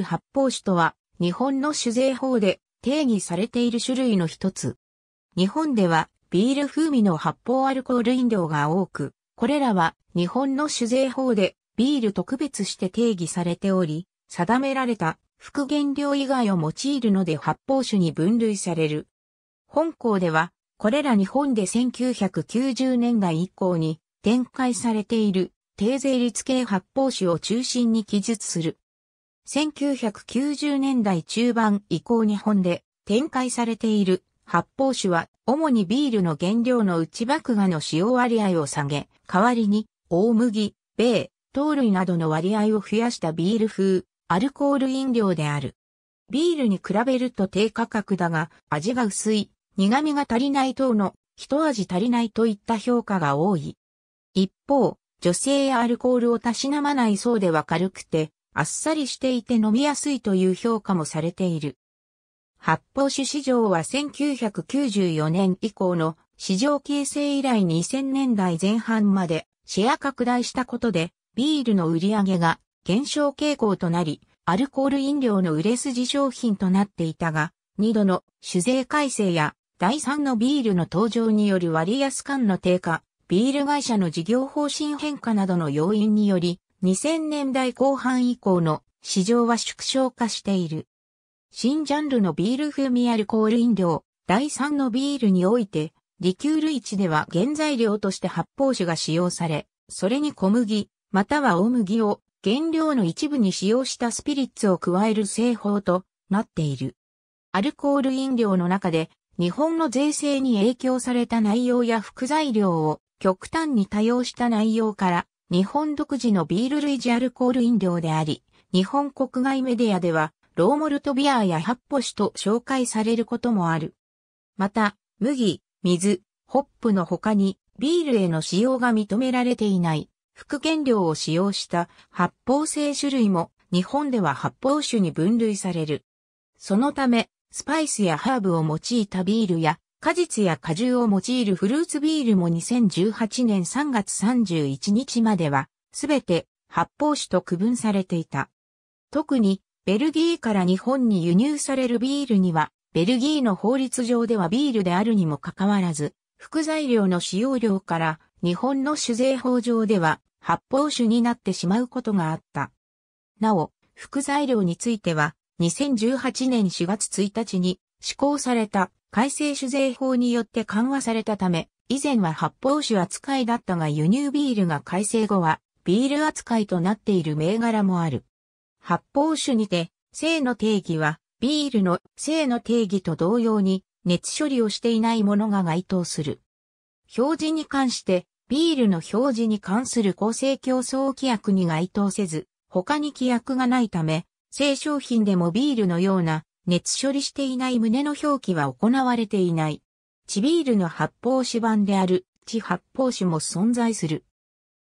発泡酒とは、日本の酒税法で定義されている種類の一つ。日本では、ビール風味の発泡アルコール飲料が多く、これらは日本の酒税法でビール特別して定義されており、定められた副原料以外を用いるので発泡酒に分類される。本校では、これら日本で1990年代以降に展開されている低税率系発泡酒を中心に記述する。1990年代中盤以降日本で展開されている発泡酒は主にビールの原料の内麦芽の使用割合を下げ、代わりに大麦、米、糖類などの割合を増やしたビール風アルコール飲料である。ビールに比べると低価格だが味が薄い、苦味が足りない等の一味足りないといった評価が多い。一方、女性やアルコールをたしなまない層では軽くて、あっさりしていて飲みやすいという評価もされている。発泡酒市場は1994年以降の市場形成以来2000年代前半までシェア拡大したことでビールの売り上げが減少傾向となり、アルコール飲料の売れ筋商品となっていたが、2度の酒税改正や第3のビールの登場による割安感の低下、ビール会社の事業方針変化などの要因により、2000年代後半以降の市場は縮小化している。新ジャンルのビール風味アルコール飲料、第3のビールにおいて、リキュール1では原材料として発泡酒が使用され、それに小麦、または大麦を原料の一部に使用したスピリッツを加える製法となっている。アルコール飲料の中で日本の税制に影響された内容や副材料を極端に多用した内容から日本独自のビール類似アルコール飲料であり、日本国外メディアでは、ローモルトビアや発泡酒と紹介されることもある。また、麦、水、ホップの他に、ビールへの使用が認められていない、副原料を使用した発泡性種類も、日本では発泡酒に分類される。そのため、スパイスやハーブを用いたビールや、果実や果汁を用いるフルーツビールも2018年3月31日までは、すべて発泡酒と区分されていた。特に、ベルギーから日本に輸入されるビールには、ベルギーの法律上ではビールであるにもかかわらず、副材料の使用量から日本の酒税法上では発泡酒になってしまうことがあった。なお、副材料については2018年4月1日に施行された改正酒税法によって緩和されたため、以前は発泡酒扱いだったが輸入ビールが改正後は、ビール扱いとなっている銘柄もある。発泡酒にて、性の定義は、ビールの性の定義と同様に、熱処理をしていないものが該当する。表示に関して、ビールの表示に関する公正競争規約に該当せず、他に規約がないため、性商品でもビールのような熱処理していない胸の表記は行われていない。地ビールの発泡酒版である地発泡酒も存在する。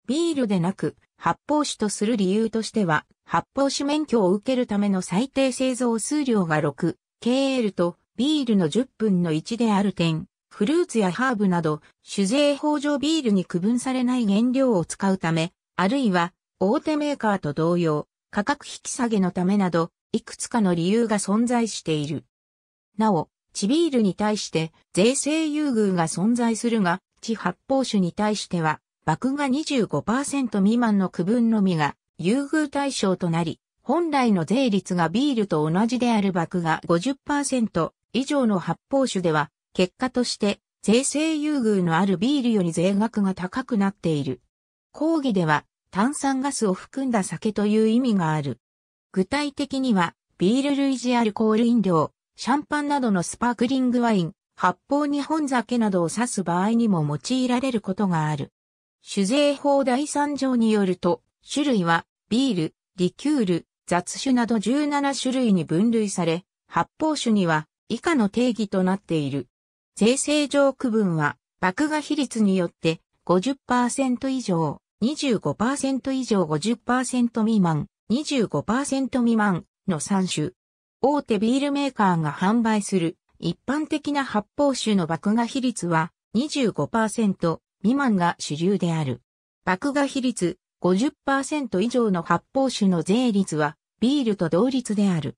ビールでなく発泡酒とする理由としては、発泡酒免許を受けるための最低製造数量が 6KL とビールの10分の1である点、フルーツやハーブなど酒税法上ビールに区分されない原料を使うため、あるいは大手メーカーと同様、価格引き下げのためなど、いくつかの理由が存在している。なお、地ビールに対して税制優遇が存在するが、地発泡酒に対しては、爆が25%未満の区分のみが優遇対象となり、本来の税率がビールと同じである爆が50%以上の発泡酒では、結果として税制優遇のあるビールより税額が高くなっている。講義では炭酸ガスを含んだ酒という意味がある。具体的には、ビール類似アルコール飲料、シャンパンなどのスパークリングワイン、発泡日本酒などを指す場合にも用いられることがある。酒税法第3条によると、種類は、ビール、リキュール、雑種など17種類に分類され、発泡酒には以下の定義となっている。税制上区分は、爆芽比率によって50%以上、25%以上50%未満、25%未満の3種。大手ビールメーカーが販売する一般的な発泡酒の爆芽比率は25%未満が主流である。爆芽比率50%以上の発泡酒の税率はビールと同率である。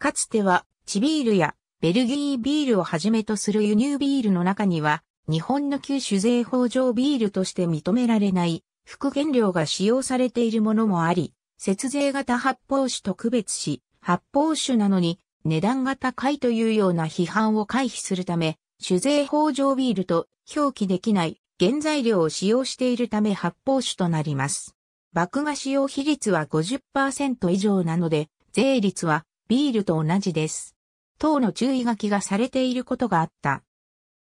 かつては、地ビールやベルギービールをはじめとする輸入ビールの中には、日本の旧酒税法上ビールとして認められない、副原料が使用されているものもあり、節税型発泡酒特別し、発泡酒なのに値段が高いというような批判を回避するため、酒税法上ビールと表記できない原材料を使用しているため発泡酒となります。麦芽使用比率は50%以上なので、税率はビールと同じです。等の注意書きがされていることがあった。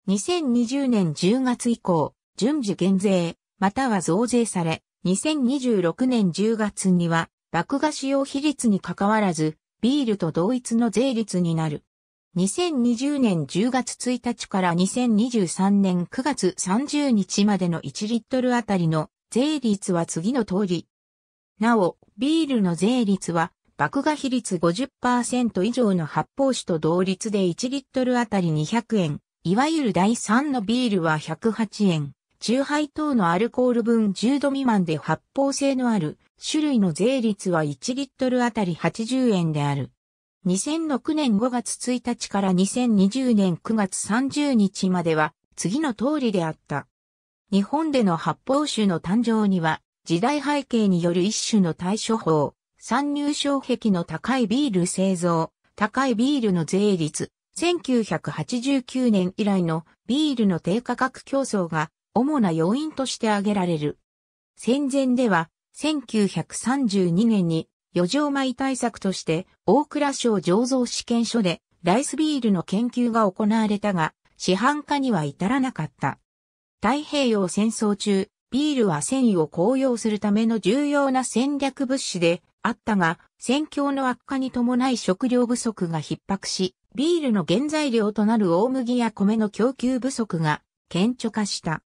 2020年10月以降、順次減税、または増税され、2026年10月には、麦芽使用比率に関わらず、ビールと同一の税率になる。2020年10月1日から2023年9月30日までの1リットルあたりの税率は次の通り。なお、ビールの税率は、麦芽比率50%以上の発泡酒と同率で1リットルあたり200円。いわゆる第3のビールは108円。中杯等のアルコール分10度未満で発泡性のある種類の税率は1リットルあたり80円である。2006年5月1日から2020年9月30日までは次の通りであった。日本での発泡酒の誕生には時代背景による一種の対処法、参入障壁の高いビール製造、高いビールの税率、1989年以来のビールの低価格競争が主な要因として挙げられる。戦前では、1932年に余剰米対策として大蔵省醸造試験所でライスビールの研究が行われたが、市販化には至らなかった。太平洋戦争中、ビールは繊維を高揚するための重要な戦略物資であったが、戦況の悪化に伴い食料不足が逼迫し、ビールの原材料となる大麦や米の供給不足が顕著化した。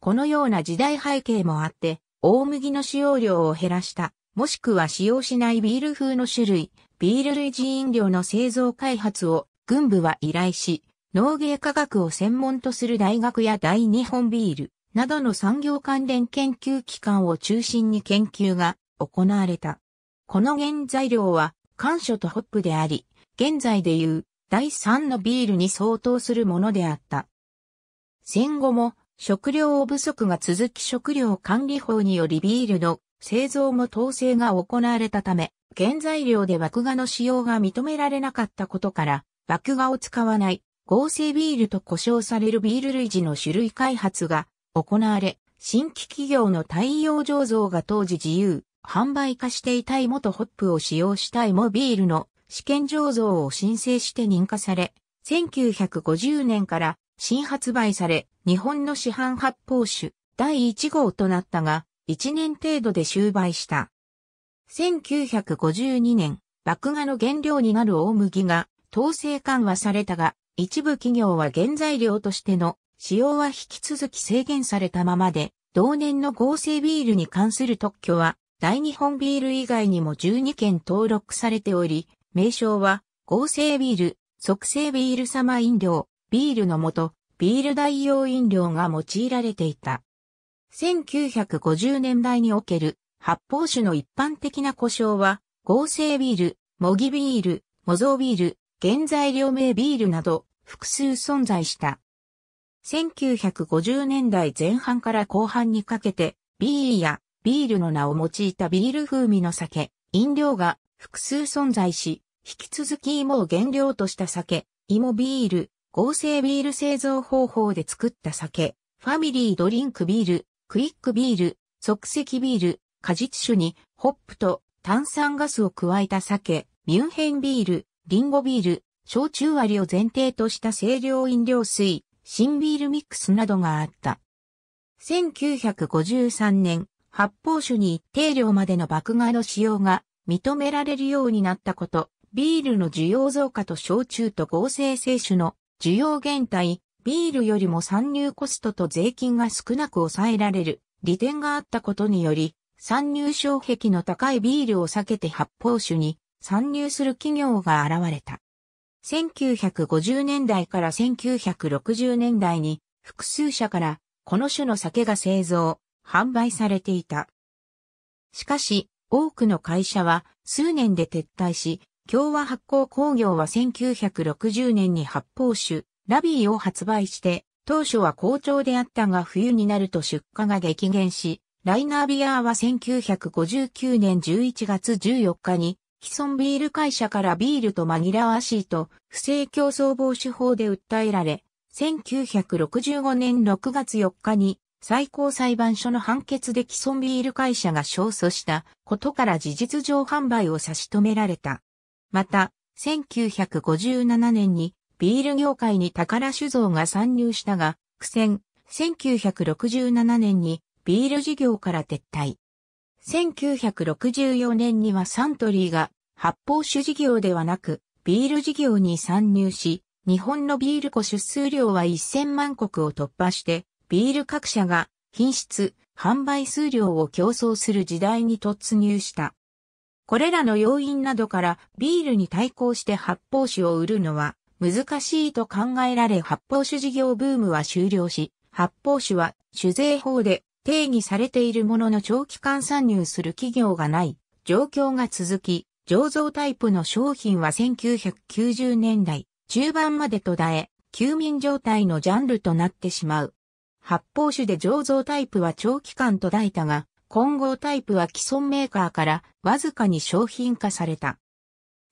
このような時代背景もあって、大麦の使用量を減らした、もしくは使用しないビール風の種類、ビール類似飲料の製造開発を軍部は依頼し、農芸科学を専門とする大学や大日本ビールなどの産業関連研究機関を中心に研究が行われた。この原材料は、干暑とホップであり、現在でいう第3のビールに相当するものであった。戦後も食料不足が続き食料管理法によりビールの製造も統制が行われたため、原材料で麦芽の使用が認められなかったことから、麦芽を使わない合成ビールと呼称されるビール類似の種類開発が行われ、新規企業の太陽醸造が当時自由、販売化していた芋とホップを使用した芋ビールの試験醸造を申請して認可され、1950年から新発売され、日本の市販発泡酒第1号となったが、1年程度で終売した。1952年、麦芽の原料になる大麦が統制緩和されたが、一部企業は原材料としての使用は引き続き制限されたままで、同年の合成ビールに関する特許は、大日本ビール以外にも12件登録されており、名称は、合成ビール、即成ビール様飲料、ビールの素、ビール代用飲料が用いられていた。1950年代における発泡酒の一般的な故障は、合成ビール、模擬ビール、模造ビール、原材料名ビールなど複数存在した。1950年代前半から後半にかけて、ビールやビールの名を用いたビール風味の酒、飲料が複数存在し、引き続き芋を原料とした酒、芋ビール、合成ビール製造方法で作った酒、ファミリードリンクビール、クイックビール、即席ビール、果実酒にホップと炭酸ガスを加えた酒、ミュンヘンビール、リンゴビール、焼酎割を前提とした清涼飲料水、新ビールミックスなどがあった。1953年、発泡酒に一定量までの爆買いの使用が認められるようになったこと、ビールの需要増加と焼酎と合成製酒の需要減退、ビールよりも参入コストと税金が少なく抑えられる利点があったことにより、参入障壁の高いビールを避けて発泡酒に参入する企業が現れた。1950年代から1960年代に複数社からこの種の酒が製造、販売されていた。しかし、多くの会社は数年で撤退し、共和発行工業は1960年に発泡酒、ラビーを発売して、当初は好調であったが冬になると出荷が激減し、ライナービアーは1959年11月14日に、既存ビール会社からビールと紛らわしいと、不正競争防止法で訴えられ、1965年6月4日に、最高裁判所の判決で既存ビール会社が勝訴したことから事実上販売を差し止められた。また、1957年にビール業界に宝酒造が参入したが、苦戦、1967年にビール事業から撤退。1964年にはサントリーが発泡酒事業ではなくビール事業に参入し、日本のビール庫出数量は1000万国を突破して、ビール各社が品質、販売数量を競争する時代に突入した。これらの要因などからビールに対抗して発泡酒を売るのは難しいと考えられ発泡酒事業ブームは終了し、発泡酒は酒税法で定義されているものの長期間参入する企業がない状況が続き、醸造タイプの商品は1990年代中盤まで途絶え、休眠状態のジャンルとなってしまう。発泡酒で醸造タイプは長期間途絶えたが、混合タイプは既存メーカーからわずかに商品化された。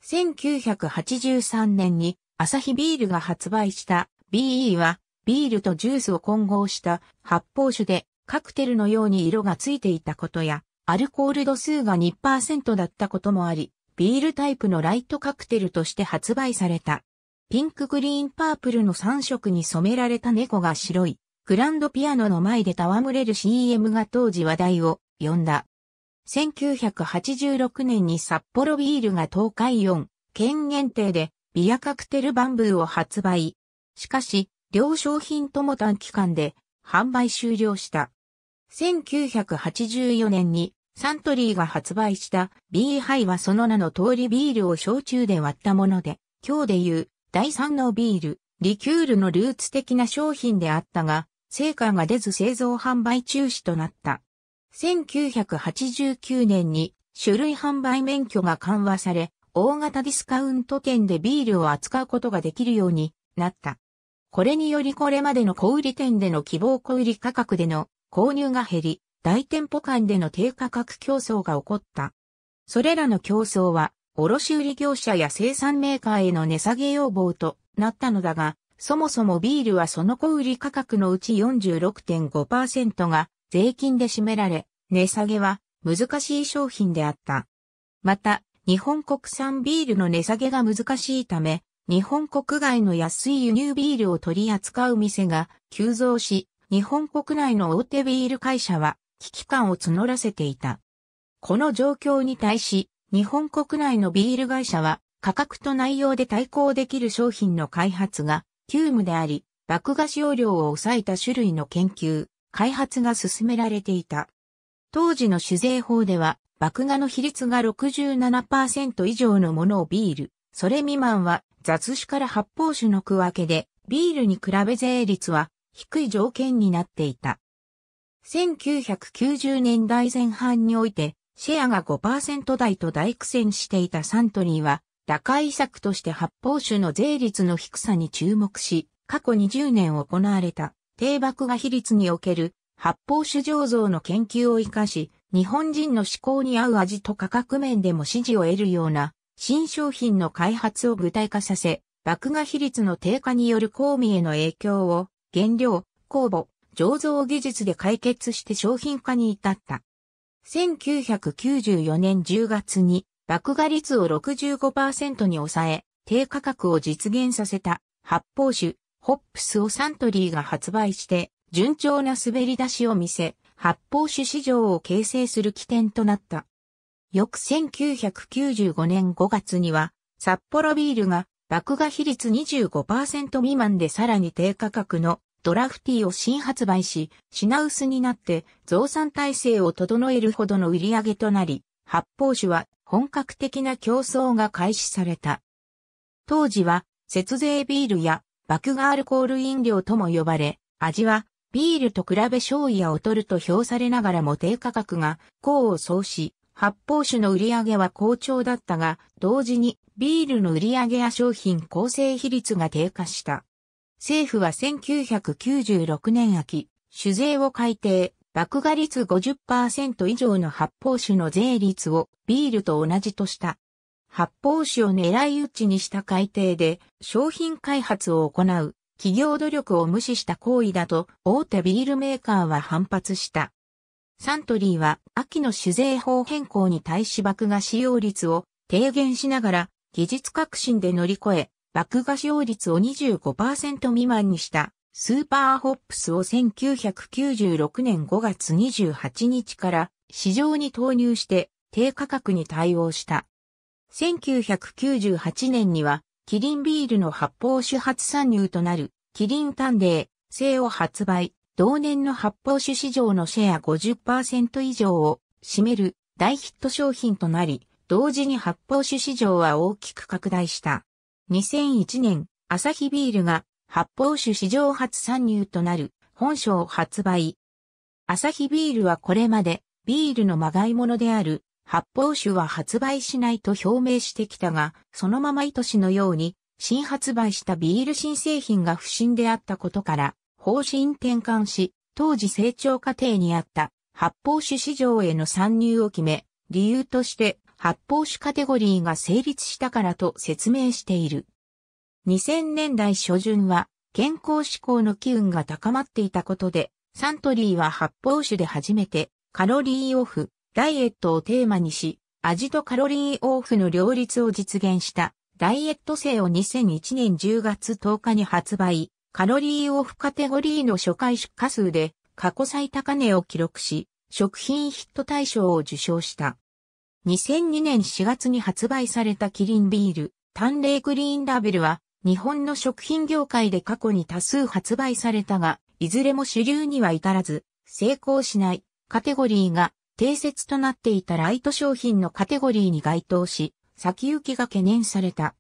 1983年にアサヒビールが発売した BE はビールとジュースを混合した発泡酒でカクテルのように色がついていたことやアルコール度数が2%だったこともあり、ビールタイプのライトカクテルとして発売された。ピンクグリーンパープルの3色に染められた猫が白い、グランドピアノの前で戯れる CM が当時話題を呼んだ。1986年に札幌ビールが東海4県限定でビアカクテルバンブーを発売。しかし、両商品とも短期間で販売終了した。1984年にサントリーが発売したビーハイはその名の通りビールを焼酎で割ったもので、今日でいう第三のビール、リキュールのルーツ的な商品であったが、成果が出ず製造販売中止となった。1989年に種類販売免許が緩和され、大型ディスカウント店でビールを扱うことができるようになった。これによりこれまでの小売店での希望小売価格での購入が減り、大店舗間での低価格競争が起こった。それらの競争は、卸売業者や生産メーカーへの値下げ要望となったのだが、そもそもビールはその小売価格のうち46.5%が税金で占められ、値下げは難しい商品であった。また、日本国産ビールの値下げが難しいため、日本国外の安い輸入ビールを取り扱う店が急増し、日本国内の大手ビール会社は危機感を募らせていた。この状況に対し、日本国内のビール会社は価格と内容で対抗できる商品の開発が急務であり、爆菓子容量を抑えた種類の研究、開発が進められていた。当時の酒税法では、麦芽の比率が67%以上のものをビール、それ未満は雑種から発泡酒の区分けで、ビールに比べ税率は低い条件になっていた。1990年代前半において、シェアが5%台と大苦戦していたサントリーは、打開策として発泡酒の税率の低さに注目し、過去20年行われた低爆破比率における発泡酒醸造の研究を活かし、日本人の思考に合う味と価格面でも支持を得るような新商品の開発を具体化させ、爆破比率の低下による香味への影響を原料、酵母、醸造技術で解決して商品化に至った。1994年10月に爆破率を65%に抑え、低価格を実現させた発泡酒、ホップスをサントリーが発売して、順調な滑り出しを見せ、発泡酒市場を形成する起点となった。翌1995年5月には、札幌ビールが爆芽比率25%未満でさらに低価格のドラフティーを新発売し、品薄になって増産体制を整えるほどの売り上げとなり、発泡酒は本格的な競争が開始された。当時は、節税ビールや麦芽アルコール飲料とも呼ばれ、味はビールと比べ醤油や劣ると評されながらも低価格が功を奏し、発泡酒の売り上げは好調だったが、同時にビールの売り上げや商品構成比率が低下した。政府は1996年秋、酒税を改定、爆芽率50%以上の発泡酒の税率をビールと同じとした。発泡酒を狙い撃ちにした改定で商品開発を行う企業努力を無視した行為だと大手ビールメーカーは反発した。サントリーは秋の酒税法変更に対し麦芽使用率を低減しながら技術革新で乗り越え麦芽使用率を25%未満にしたスーパーホップスを1996年5月28日から市場に投入して低価格に対応した。1998年には、キリンビールの発泡酒初参入となる、キリンタンデー、製を発売。同年の発泡酒市場のシェア50%以上を占める大ヒット商品となり、同時に発泡酒市場は大きく拡大した。2001年、アサヒビールが発泡酒市場初参入となる本書を発売。アサヒビールはこれまでビールのまがいものである発泡酒は発売しないと表明してきたが、そのまま図しのように、新発売したビール新製品が不振であったことから、方針転換し、当時成長過程にあった発泡酒市場への参入を決め、理由として発泡酒カテゴリーが成立したからと説明している。2000年代初旬は健康志向の機運が高まっていたことで、サントリーは発泡酒で初めてカロリーオフ、ダイエットをテーマにし、味とカロリーオフの両立を実現したダイエット性を2001年10月10日に発売、カロリーオフカテゴリーの初回出荷数で過去最高値を記録し、食品ヒット大賞を受賞した。2002年4月に発売されたキリンビール、レ麗グリーンラベルは、日本の食品業界で過去に多数発売されたが、いずれも主流には至らず、成功しないカテゴリーが定説となっていたライト商品のカテゴリーに該当し、先行きが懸念された。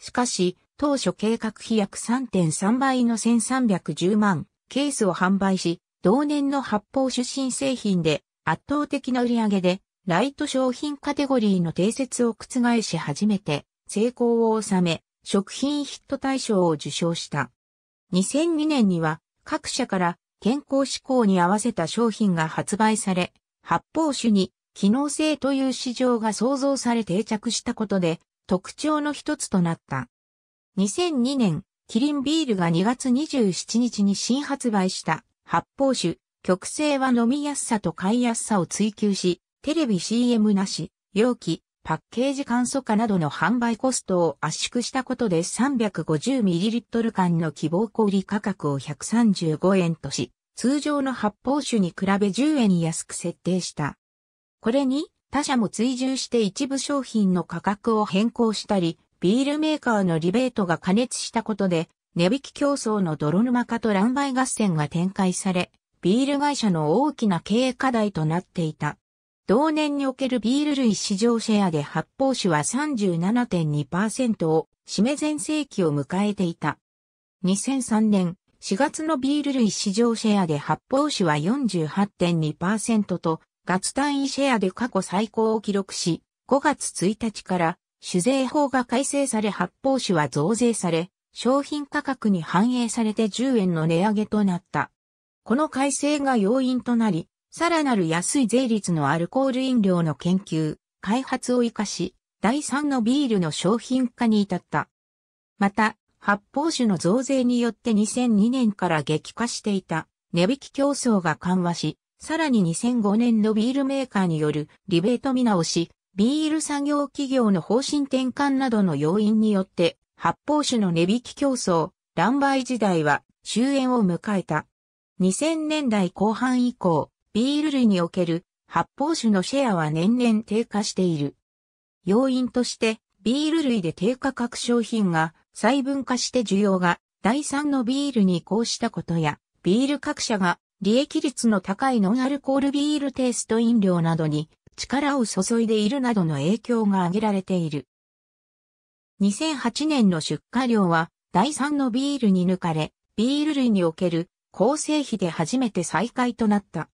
しかし、当初計画費約3.3倍の1310万ケースを販売し、同年の発泡出身製品で圧倒的な売り上げで、ライト商品カテゴリーの定説を覆し初めて成功を収め、食品ヒット大賞を受賞した。2002年には各社から健康志向に合わせた商品が発売され、発泡酒に機能性という市場が創造され定着したことで特徴の一つとなった。2002年、キリンビールが2月27日に新発売した発泡酒、極性は飲みやすさと買いやすさを追求し、テレビ CM なし、容器、パッケージ簡素化などの販売コストを圧縮したことで 350ml 缶の希望小売価格を135円とし、通常の発泡酒に比べ10円安く設定した。これに他社も追従して一部商品の価格を変更したり、ビールメーカーのリベートが加熱したことで、値引き競争の泥沼化と乱売合戦が展開され、ビール会社の大きな経営課題となっていた。同年におけるビール類市場シェアで発泡酒は37.2%を占め前世紀を迎えていた。2003年、4月のビール類市場シェアで発泡酒は48.2%と、月単位シェアで過去最高を記録し、5月1日から酒税法が改正され発泡酒は増税され、商品価格に反映されて10円の値上げとなった。この改正が要因となり、さらなる安い税率のアルコール飲料の研究、開発を活かし、第3のビールの商品化に至った。また、発泡酒の増税によって2002年から激化していた値引き競争が緩和し、さらに2005年のビールメーカーによるリベート見直し、ビール産業企業の方針転換などの要因によって、発泡酒の値引き競争、乱売時代は終焉を迎えた。2000年代後半以降、ビール類における発泡酒のシェアは年々低下している。要因として、ビール類で低価格商品が細分化して需要が第3のビールに移行したことや、ビール各社が利益率の高いノンアルコールビールテイスト飲料などに力を注いでいるなどの影響が挙げられている。2008年の出荷量は第3のビールに抜かれ、ビール類における構成比で初めて再開となった。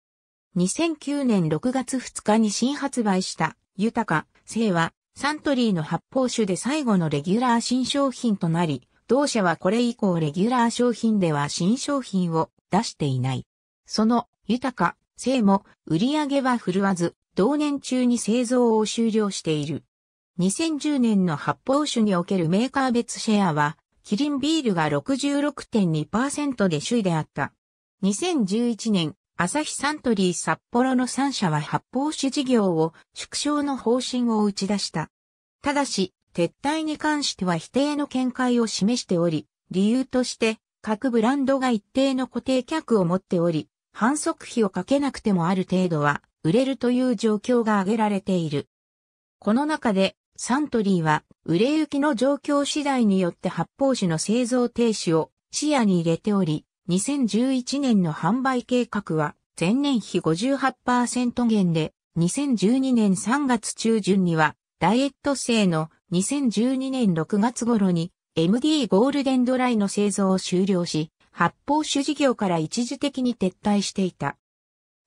2009年6月2日に新発売した豊か、生はサントリーの発泡酒で最後のレギュラー新商品となり、同社はこれ以降レギュラー商品では新商品を出していない。その豊か性も売り上げは振るわず、同年中に製造を終了している。2010年の発泡酒におけるメーカー別シェアは、キリンビールが66.2%で首位であった。2011年、朝日サントリー札幌の3社は発泡酒事業を縮小の方針を打ち出した。ただし、撤退に関しては否定の見解を示しており、理由として、各ブランドが一定の固定客を持っており、反則費をかけなくてもある程度は売れるという状況が挙げられている。この中で、サントリーは、売れ行きの状況次第によって発泡酒の製造停止を視野に入れており、2011年の販売計画は前年比58%減で、2012年3月中旬にはダイエット製の2012年6月頃に MD ゴールデンドライの製造を終了し、発泡酒事業から一時的に撤退していた。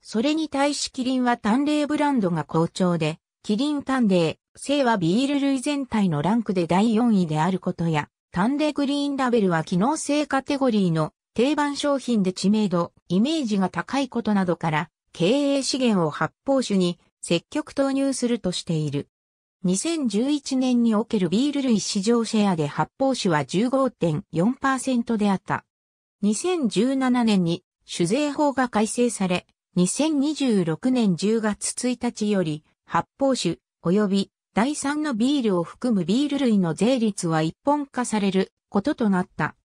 それに対しキリンは単麗ブランドが好調で、キリン単麗、製はビール類全体のランクで第4位であることや、単麗グリーンラベルは機能性カテゴリーの定番商品で知名度、イメージが高いことなどから、経営資源を発泡酒に積極投入するとしている。2011年におけるビール類市場シェアで発泡酒は15.4%であった。2017年に酒税法が改正され、2026年10月1日より発泡酒及び第3のビールを含むビール類の税率は一本化されることとなった。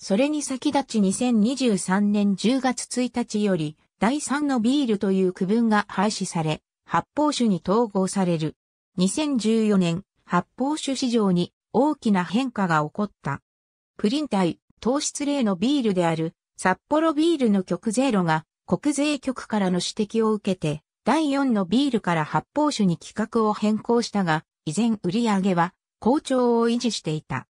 それに先立ち2023年10月1日より、第3のビールという区分が廃止され、発泡酒に統合される。2014年、発泡酒市場に大きな変化が起こった。プリン体、糖質例のビールである、札幌ビールの局ゼロが、国税局からの指摘を受けて、第4のビールから発泡酒に規格を変更したが、依然売り上げは好調を維持していた。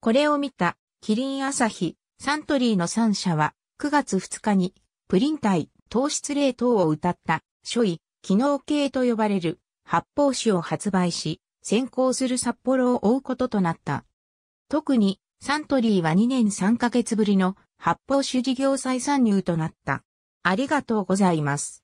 これを見たキリン朝日、サントリーの3社は、9月2日に、プリン体、糖質冷凍を歌った、初位、機能系と呼ばれる、発泡酒を発売し、先行する札幌を追うこととなった。特に、サントリーは2年3ヶ月ぶりの発泡酒事業再参入となった。ありがとうございます。